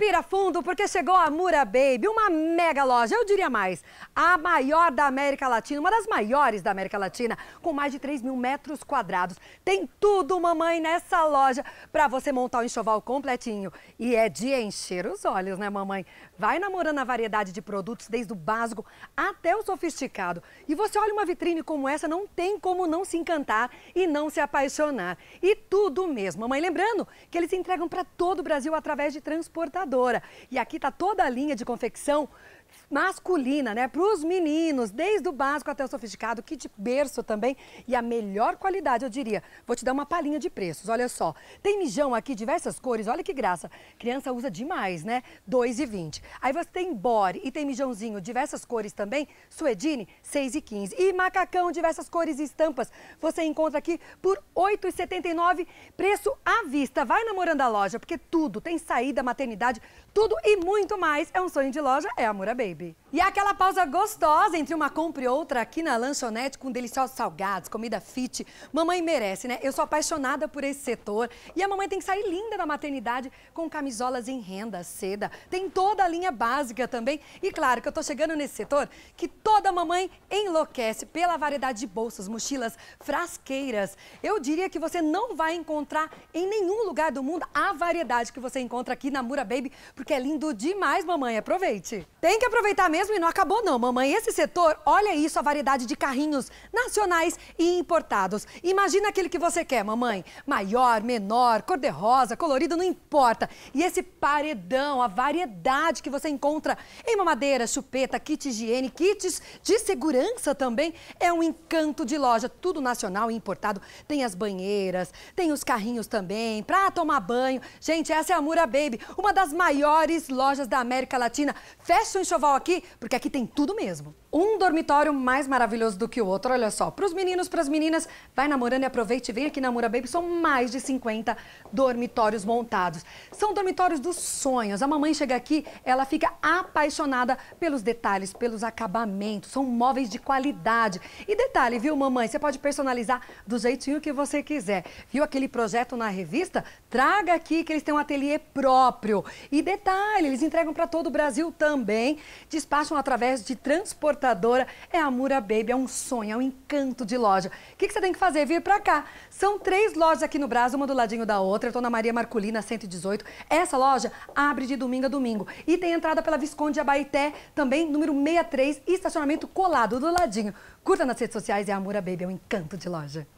Respira fundo porque chegou a Mura Baby, uma mega loja, eu diria mais, a maior da América Latina, uma das maiores da América Latina, com mais de 3 mil metros quadrados. Tem tudo, mamãe, nessa loja para você montar o um enxoval completinho. E é de encher os olhos, né, mamãe? Vai namorando a variedade de produtos, desde o básico até o sofisticado. E você olha uma vitrine como essa, não tem como não se encantar e não se apaixonar. E tudo mesmo, mamãe. Lembrando que eles entregam para todo o Brasil através de transportadores. E aqui está toda a linha de confecção masculina, né? Para os meninos, desde o básico até o sofisticado, kit berço também e a melhor qualidade, eu diria. Vou te dar uma palhinha de preços, olha só. Tem mijão aqui, diversas cores, olha que graça. Criança usa demais, né? R$ 2,20. Aí você tem bore e tem mijãozinho, diversas cores também, suedine, R$ 6,15. E macacão, diversas cores e estampas, você encontra aqui por R$ 8,79, preço à vista. Vai namorando a loja, porque tudo, tem saída, maternidade, tudo e muito mais. É um sonho de loja, é a Murabé baby? E aquela pausa gostosa entre uma compra e outra aqui na lanchonete com deliciosos salgados, comida fit. Mamãe merece, né? Eu sou apaixonada por esse setor. E a mamãe tem que sair linda da maternidade com camisolas em renda, seda. Tem toda a linha básica também. E claro que eu tô chegando nesse setor que toda mamãe enlouquece pela variedade de bolsas, mochilas, frasqueiras. Eu diria que você não vai encontrar em nenhum lugar do mundo a variedade que você encontra aqui na Mura Baby, porque é lindo demais, mamãe. Aproveite. Tem que aproveitar mesmo e não acabou não, mamãe. Esse setor, olha isso, a variedade de carrinhos nacionais e importados. Imagina aquele que você quer, mamãe. Maior, menor, cor de rosa, colorido, não importa. E esse paredão, a variedade que você encontra em mamadeira, chupeta, kit higiene, kits de segurança também, é um encanto de loja. Tudo nacional e importado. Tem as banheiras, tem os carrinhos também, pra tomar banho. Gente, essa é a Mura Baby, uma das maiores lojas da América Latina. fecha o enxoval aqui, porque aqui tem tudo mesmo um dormitório mais maravilhoso do que o outro. Olha só, para os meninos, para as meninas, vai namorando e aproveite vem aqui na Mura Baby. São mais de 50 dormitórios montados. São dormitórios dos sonhos. A mamãe chega aqui, ela fica apaixonada pelos detalhes, pelos acabamentos. São móveis de qualidade. E detalhe, viu, mamãe? Você pode personalizar do jeitinho que você quiser. Viu aquele projeto na revista? Traga aqui que eles têm um ateliê próprio. E detalhe, eles entregam para todo o Brasil também. Despacham através de transporte importadora é a Mura Baby, é um sonho, é um encanto de loja. O que, que você tem que fazer? Vir para cá. São três lojas aqui no Brasil, uma do ladinho da outra. Eu tô na Maria Marculina, 118. Essa loja abre de domingo a domingo. E tem entrada pela Visconde Abaité, também número 63, e estacionamento colado do ladinho. Curta nas redes sociais, é a Mura Baby, é um encanto de loja.